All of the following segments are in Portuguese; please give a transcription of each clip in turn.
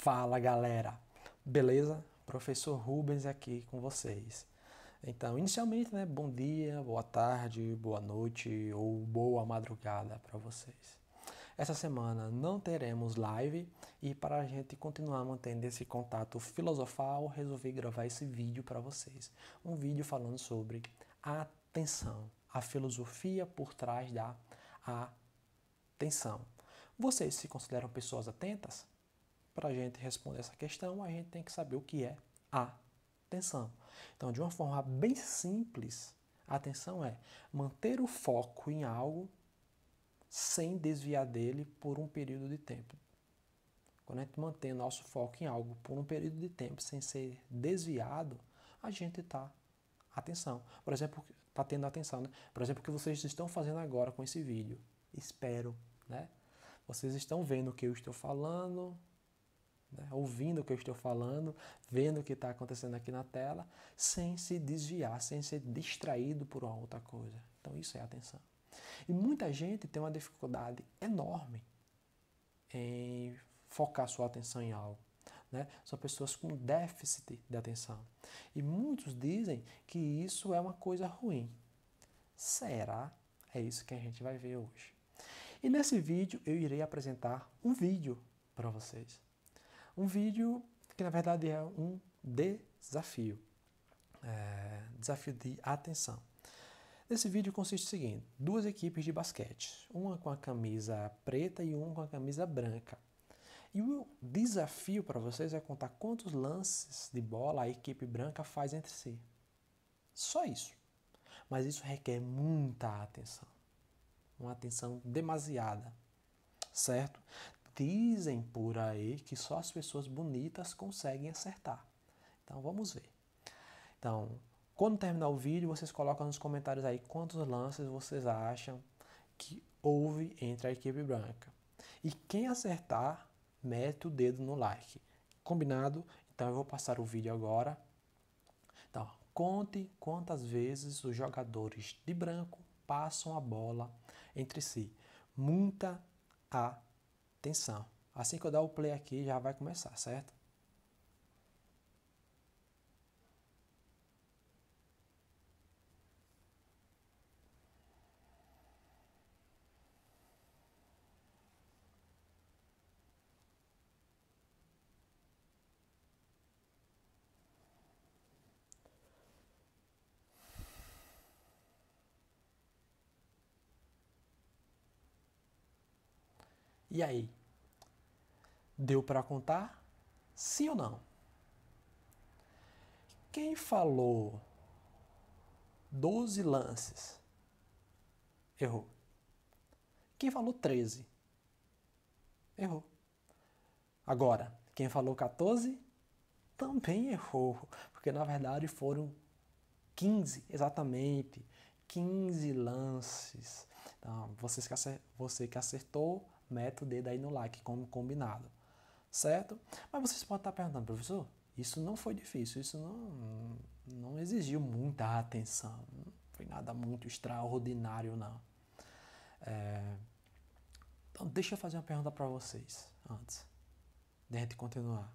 Fala galera, beleza? Professor Rubens aqui com vocês. Então, inicialmente, né, bom dia, boa tarde, boa noite ou boa madrugada para vocês. Essa semana não teremos live e para a gente continuar mantendo esse contato filosofal, resolvi gravar esse vídeo para vocês. Um vídeo falando sobre a atenção, a filosofia por trás da atenção. Vocês se consideram pessoas atentas? Para a gente responder essa questão, a gente tem que saber o que é a atenção. Então, de uma forma bem simples, a atenção é manter o foco em algo sem desviar dele por um período de tempo. Quando a gente mantém nosso foco em algo por um período de tempo sem ser desviado, a gente está atenção. Por exemplo, está tendo atenção, né? Por exemplo, o que vocês estão fazendo agora com esse vídeo. Espero, né? Vocês estão vendo o que eu estou falando, né? ouvindo o que eu estou falando, vendo o que está acontecendo aqui na tela, sem se desviar, sem ser distraído por uma outra coisa. Então, isso é atenção. E muita gente tem uma dificuldade enorme em focar sua atenção em algo. Né? São pessoas com déficit de atenção. E muitos dizem que isso é uma coisa ruim. Será? É isso que a gente vai ver hoje. E nesse vídeo eu irei apresentar um vídeo para vocês um vídeo que na verdade é um desafio. É, desafio de atenção. Esse vídeo consiste no seguinte: duas equipes de basquete, uma com a camisa preta e uma com a camisa branca. E o desafio para vocês é contar quantos lances de bola a equipe branca faz entre si. Só isso. Mas isso requer muita atenção. Uma atenção demasiada. Certo? dizem por aí que só as pessoas bonitas conseguem acertar. Então vamos ver. Então, quando terminar o vídeo, vocês colocam nos comentários aí quantos lances vocês acham que houve entre a equipe branca. E quem acertar, mete o dedo no like. Combinado? Então eu vou passar o vídeo agora. Então, conte quantas vezes os jogadores de branco passam a bola entre si. Muita a Atenção. Assim que eu dar o play aqui, já vai começar, certo? E aí? Deu para contar? Sim ou não? Quem falou 12 lances? Errou. Quem falou 13? Errou. Agora, quem falou 14? Também errou, porque na verdade foram 15, exatamente. 15 lances. Então, você que acertou, método o dedo aí no like, como combinado. Certo? Mas vocês podem estar perguntando, professor, isso não foi difícil, isso não, não exigiu muita atenção, não foi nada muito extraordinário, não. É... Então, deixa eu fazer uma pergunta para vocês antes, de gente continuar.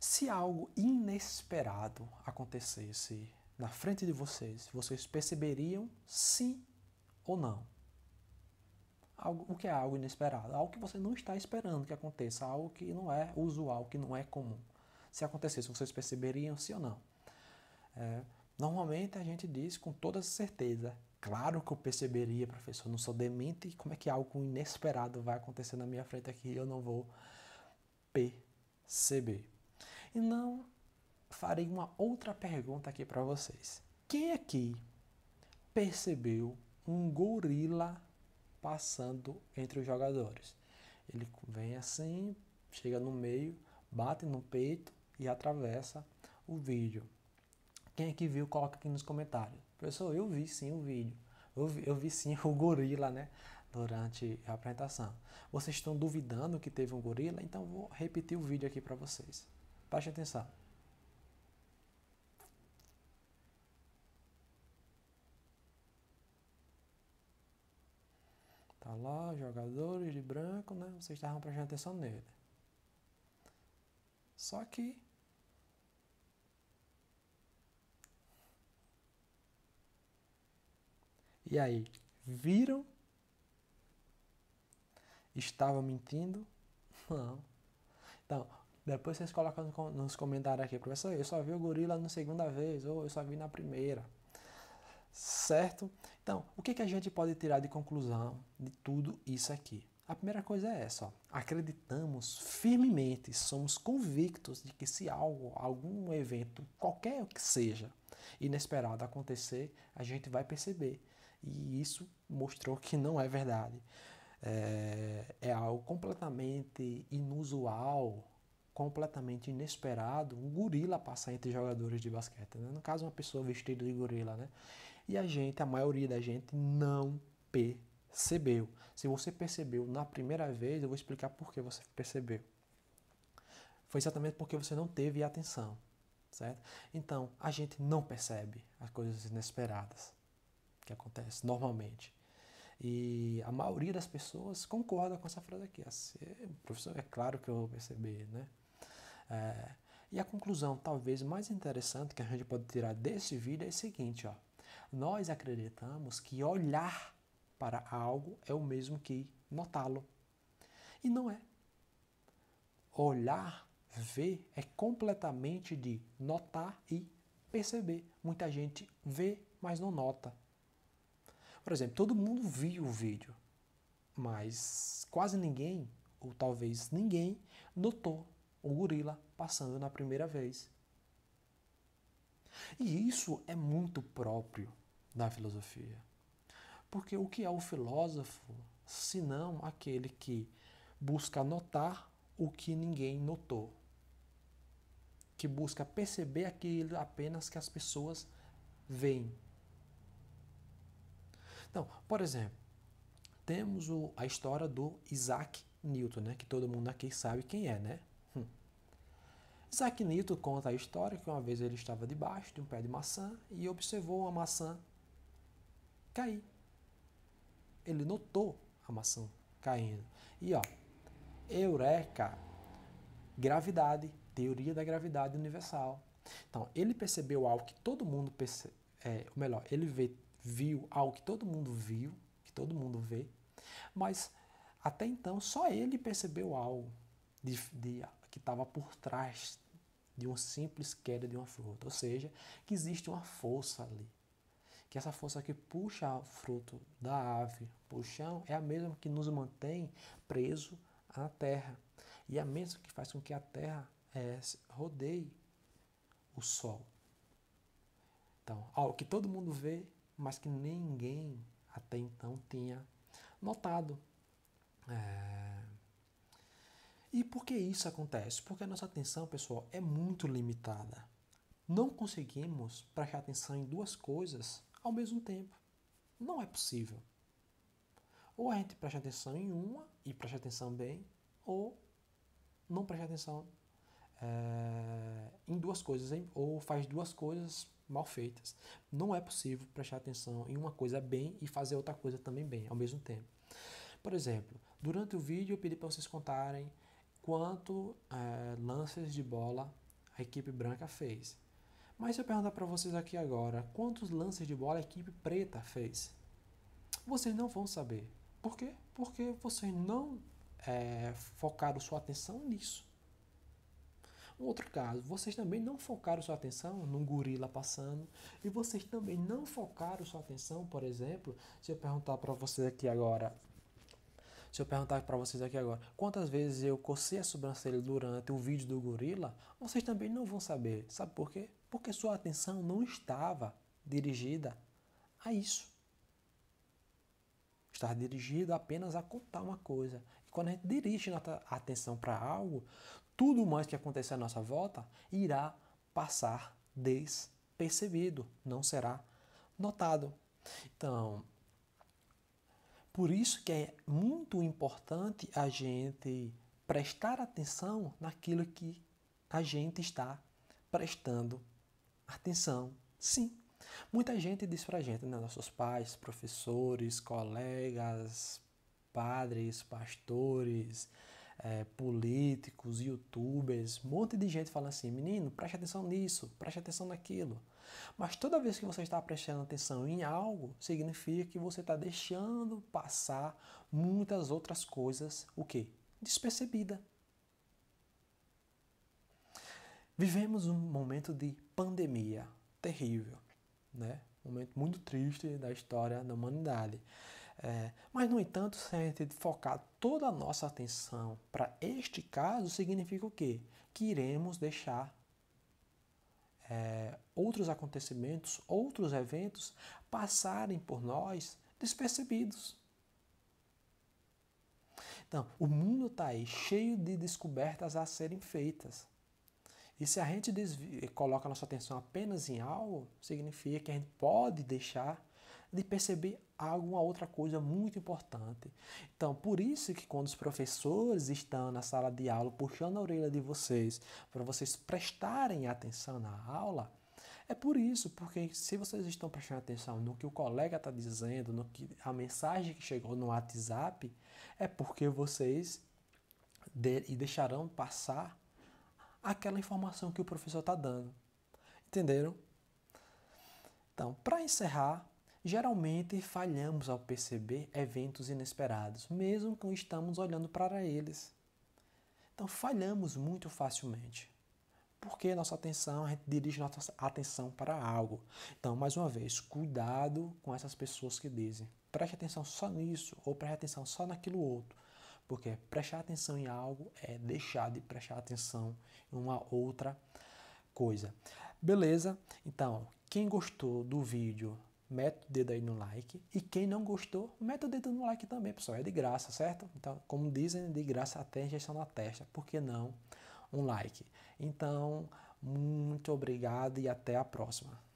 Se algo inesperado acontecesse na frente de vocês, vocês perceberiam sim ou não? algo, o que é algo inesperado? Algo que você não está esperando que aconteça, algo que não é usual, que não é comum. Se acontecesse, vocês perceberiam se ou não. É, normalmente a gente diz com toda certeza, claro que eu perceberia, professor, não sou demente, como é que algo inesperado vai acontecer na minha frente aqui e eu não vou perceber? E não farei uma outra pergunta aqui para vocês. Quem aqui percebeu um gorila passando entre os jogadores. Ele vem assim, chega no meio, bate no peito e atravessa o vídeo. Quem é que viu, coloca aqui nos comentários. pessoal. eu vi sim o vídeo. Eu vi, eu vi sim o gorila, né? Durante a apresentação. Vocês estão duvidando que teve um gorila? Então vou repetir o vídeo aqui para vocês. Preste atenção. Tá lá, jogadores de branco, né? Vocês estavam prestando atenção nele. Só que E aí, viram? Estava mentindo? Não. Então, depois vocês colocam nos comentários aqui, professor, eu só vi o gorila na segunda vez, ou eu só vi na primeira certo? Então, o que, é que a gente pode tirar de conclusão de tudo isso aqui? A primeira coisa é essa, ó. acreditamos firmemente, somos convictos de que se algo, algum evento, qualquer que seja, inesperado acontecer, a gente vai perceber. E isso mostrou que não é verdade. É, é algo completamente inusual, completamente inesperado, um gorila passar entre jogadores de basquete. Né? No caso, uma pessoa vestida de gorila. Né? E a gente, a maioria da gente, não percebeu. Se você percebeu na primeira vez, eu vou explicar por que você percebeu. Foi exatamente porque você não teve atenção, certo? Então, a gente não percebe as coisas inesperadas que acontecem normalmente. E a maioria das pessoas concorda com essa frase aqui. Assim, professor, é claro que eu vou perceber, né? É, e a conclusão talvez mais interessante que a gente pode tirar desse vídeo é a seguinte, ó. Nós acreditamos que olhar para algo é o mesmo que notá-lo. E não é. Olhar, ver, é completamente de notar e perceber. Muita gente vê, mas não nota. Por exemplo, todo mundo viu o vídeo, mas quase ninguém, ou talvez ninguém, notou o gorila passando na primeira vez. E isso é muito próprio da filosofia. Porque o que é o filósofo senão aquele que busca notar o que ninguém notou? Que busca perceber aquilo apenas que as pessoas veem. Então, por exemplo, temos o, a história do Isaac Newton, né? que todo mundo aqui sabe quem é, né? Hum. Isaac Newton conta a história que uma vez ele estava debaixo de um pé de maçã e observou uma maçã cair. Ele notou a maçã caindo. E ó, eureka! Gravidade, teoria da gravidade universal. Então, ele percebeu algo que todo mundo percebeu, é, ou melhor, ele vê, viu algo que todo mundo viu, que todo mundo vê, mas até então só ele percebeu algo de, de, que estava por trás de uma simples queda de uma fruta, ou seja, que existe uma força ali, que essa força que puxa o fruto da ave para o chão é a mesma que nos mantém preso à terra. E é a mesma que faz com que a terra é, rodeie o sol. Então, algo que todo mundo vê, mas que ninguém até então tinha notado. É... E por que isso acontece? Porque a nossa atenção, pessoal, é muito limitada. Não conseguimos prestar atenção em duas coisas ao mesmo tempo. Não é possível. Ou a gente presta atenção em uma e presta atenção bem, ou não presta atenção é, em duas coisas, hein? ou faz duas coisas mal feitas. Não é possível prestar atenção em uma coisa bem e fazer outra coisa também bem ao mesmo tempo. Por exemplo, durante o vídeo eu pedi para vocês contarem quanto é, lances de bola a equipe branca fez. Mas se eu perguntar para vocês aqui agora, quantos lances de bola a equipe preta fez? Vocês não vão saber. Por quê? Porque vocês não é, focaram sua atenção nisso. Um outro caso, vocês também não focaram sua atenção num gorila passando e vocês também não focaram sua atenção, por exemplo, se eu perguntar para vocês aqui agora, se eu perguntar para vocês aqui agora, quantas vezes eu cocei a sobrancelha durante o vídeo do gorila, vocês também não vão saber. Sabe por quê? porque sua atenção não estava dirigida a isso. Estava dirigida apenas a contar uma coisa. E quando a gente dirige nossa atenção para algo, tudo mais que acontecer à nossa volta irá passar despercebido, não será notado. Então, por isso que é muito importante a gente prestar atenção naquilo que a gente está prestando Atenção, sim. Muita gente diz pra gente, né? nossos pais, professores, colegas, padres, pastores, é, políticos, youtubers, um monte de gente falando assim: menino, preste atenção nisso, preste atenção naquilo. Mas toda vez que você está prestando atenção em algo, significa que você está deixando passar muitas outras coisas, o quê? Despercebida. Vivemos um momento de pandemia terrível, né? Um momento muito triste da história da humanidade. É, mas, no entanto, se a gente focar toda a nossa atenção para este caso, significa o quê? Que iremos deixar é, outros acontecimentos, outros eventos passarem por nós despercebidos. Então, o mundo está aí cheio de descobertas a serem feitas. E se a gente desvia, eh, coloca nossa atenção apenas em algo, significa que a gente pode deixar de perceber alguma outra coisa muito importante. Então, por isso que quando os professores estão na sala de aula puxando a orelha de vocês para vocês prestarem atenção na aula, é por isso, porque se vocês estão prestando atenção no que o colega está dizendo, no que a mensagem que chegou no WhatsApp, é porque vocês de, e deixarão passar aquela informação que o professor está dando. Entenderam? Então, para encerrar, geralmente falhamos ao perceber eventos inesperados, mesmo que estamos olhando para eles. Então, falhamos muito facilmente porque nossa atenção, a gente dirige nossa atenção para algo. Então, mais uma vez, cuidado com essas pessoas que dizem, preste atenção só nisso ou preste atenção só naquilo outro porque prestar atenção em algo é deixar de prestar atenção em uma outra coisa. Beleza? Então, quem gostou do vídeo, mete o dedo aí no like. E quem não gostou, mete o dedo no like também, pessoal. É de graça, certo? Então, como dizem, é de graça até injeção na testa. Por que não um like? Então, muito obrigado e até a próxima.